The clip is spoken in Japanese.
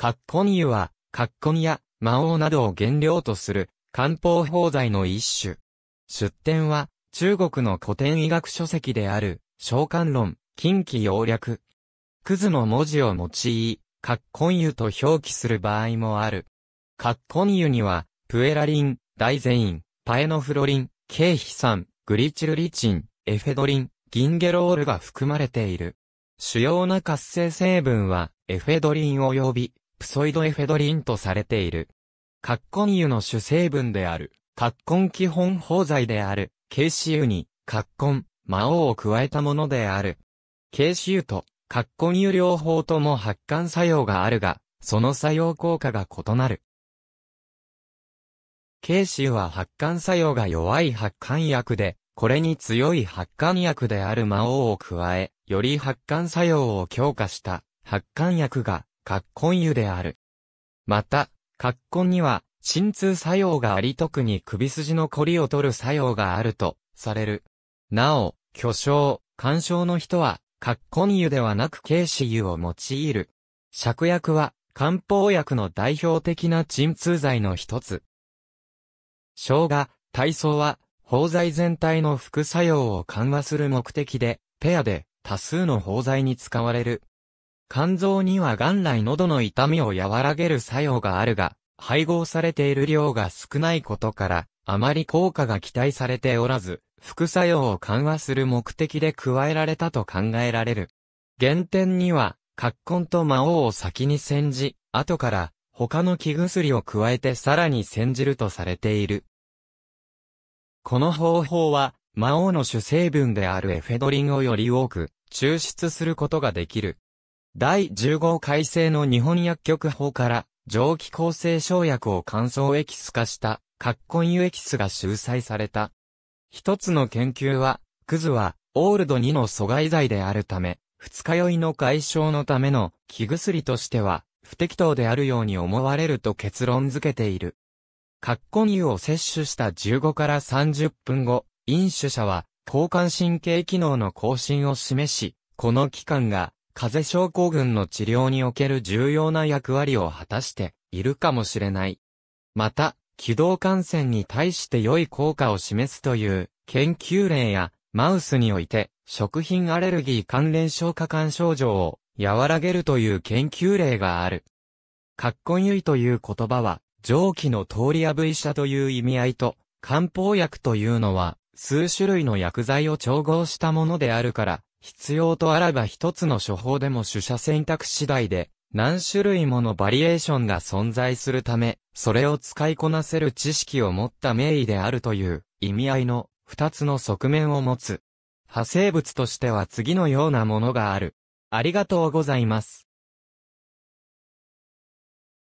カッコニ油は、カッコニや、魔王などを原料とする、漢方法剤の一種。出典は、中国の古典医学書籍である、召喚論、近畿要略。クズの文字を用い、カッコン油と表記する場合もある。カッコン油には、プエラリン、ダイゼイン、パエノフロリン、ケイヒ酸、グリチルリチン、エフェドリン、ギンゲロールが含まれている。主要な活性成分は、エフェドリン及び、プソイドエフェドリンとされている。カッコン油の主成分である、カッコン基本包材である、ケシ油に、カッコン、魔王を加えたものである。ケシ油と、カッコン油両方とも発汗作用があるが、その作用効果が異なる。ケシ油は発汗作用が弱い発汗薬で、これに強い発汗薬である魔王を加え、より発汗作用を強化した発汗薬が葛根湯である。また、葛根には、鎮痛作用があり特に首筋の凝りを取る作用があると、される。なお、巨匠、干渉の人は、葛根湯ではなく軽視湯を用いる。芍薬は、漢方薬の代表的な鎮痛剤の一つ。生姜、体操は、包材全体の副作用を緩和する目的で、ペアで多数の包材に使われる。肝臓には元来喉の痛みを和らげる作用があるが、配合されている量が少ないことから、あまり効果が期待されておらず、副作用を緩和する目的で加えられたと考えられる。原点には、葛根と魔王を先に煎じ、後から他の気薬を加えてさらに煎じるとされている。この方法は、魔王の主成分であるエフェドリンをより多く抽出することができる。第10号改正の日本薬局法から、蒸気構成生薬を乾燥エキス化した、カッコン油エキスが収載された。一つの研究は、クズは、オールド2の阻害剤であるため、二日酔いの解消のための気薬としては、不適当であるように思われると結論付けている。カッコン油を摂取した15から30分後、飲酒者は、交感神経機能の更新を示し、この期間が風邪症候群の治療における重要な役割を果たしているかもしれない。また、気道感染に対して良い効果を示すという研究例やマウスにおいて食品アレルギー関連消化管症状を和らげるという研究例がある。カッコンユイという言葉は蒸気の通りや v 医者という意味合いと漢方薬というのは数種類の薬剤を調合したものであるから必要とあらば一つの処方でも取捨選択次第で、何種類ものバリエーションが存在するため、それを使いこなせる知識を持った名医であるという意味合いの二つの側面を持つ。派生物としては次のようなものがある。ありがとうございます。